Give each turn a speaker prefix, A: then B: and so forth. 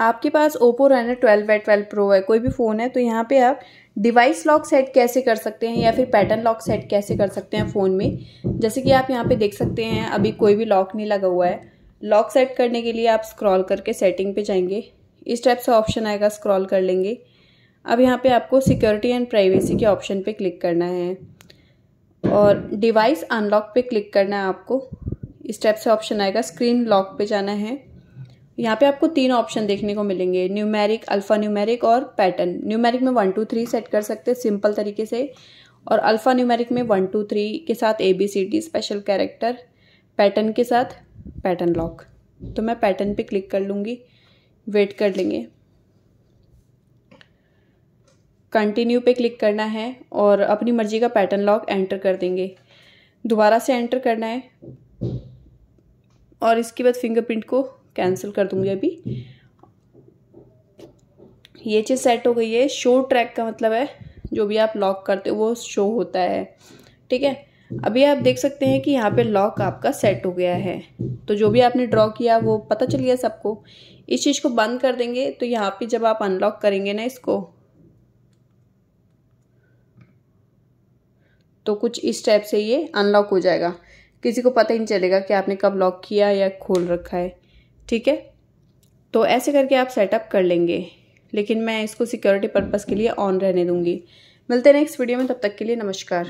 A: आपके पास Oppo Reno twelve है ट्वेल्व प्रो है कोई भी फ़ोन है तो यहाँ पे आप डिवाइस लॉक सेट कैसे कर सकते हैं या फिर पैटर्न लॉक सेट कैसे कर सकते हैं फ़ोन में जैसे कि आप यहाँ पे देख सकते हैं अभी कोई भी लॉक नहीं लगा हुआ है लॉक सेट करने के लिए आप स्क्रॉल करके सेटिंग पे जाएंगे इस टाइप से ऑप्शन आएगा स्क्रॉल कर लेंगे अब यहाँ पर आपको सिक्योरिटी एंड प्राइवेसी के ऑप्शन पर क्लिक करना है और डिवाइस अनलॉक पर क्लिक करना है आपको इस टाइप से ऑप्शन आएगा स्क्रीन लॉक पर जाना है यहाँ पे आपको तीन ऑप्शन देखने को मिलेंगे न्यूमेरिक अल्फ़ा न्यूमेरिक और पैटर्न न्यूमेरिक में वन टू थ्री सेट कर सकते हैं सिंपल तरीके से और अल्फ़ा न्यूमेरिक में वन टू थ्री के साथ A B C D special character pattern के साथ पैटर्न लॉक तो मैं पैटर्न पे क्लिक कर लूँगी वेट कर लेंगे कंटिन्यू पे क्लिक करना है और अपनी मर्जी का पैटर्न लॉक एंटर कर देंगे दोबारा से एंटर करना है और इसके बाद फिंगरप्रिंट को कैंसिल कर दूंगी अभी ये चीज़ सेट हो गई है शो ट्रैक का मतलब है जो भी आप लॉक करते हो वो शो होता है ठीक है अभी आप देख सकते हैं कि यहाँ पे लॉक आपका सेट हो गया है तो जो भी आपने ड्रॉ किया वो पता चल गया सबको इस चीज़ को बंद कर देंगे तो यहाँ पे जब आप अनलॉक करेंगे ना इसको तो कुछ इस टाइप से ये अनलॉक हो जाएगा किसी को पता ही नहीं चलेगा कि आपने कब लॉक किया या खोल रखा है ठीक है तो ऐसे करके आप सेटअप कर लेंगे लेकिन मैं इसको सिक्योरिटी पर्पज़ के लिए ऑन रहने दूँगी मिलते हैं नेक्स्ट वीडियो में तब तक के लिए नमस्कार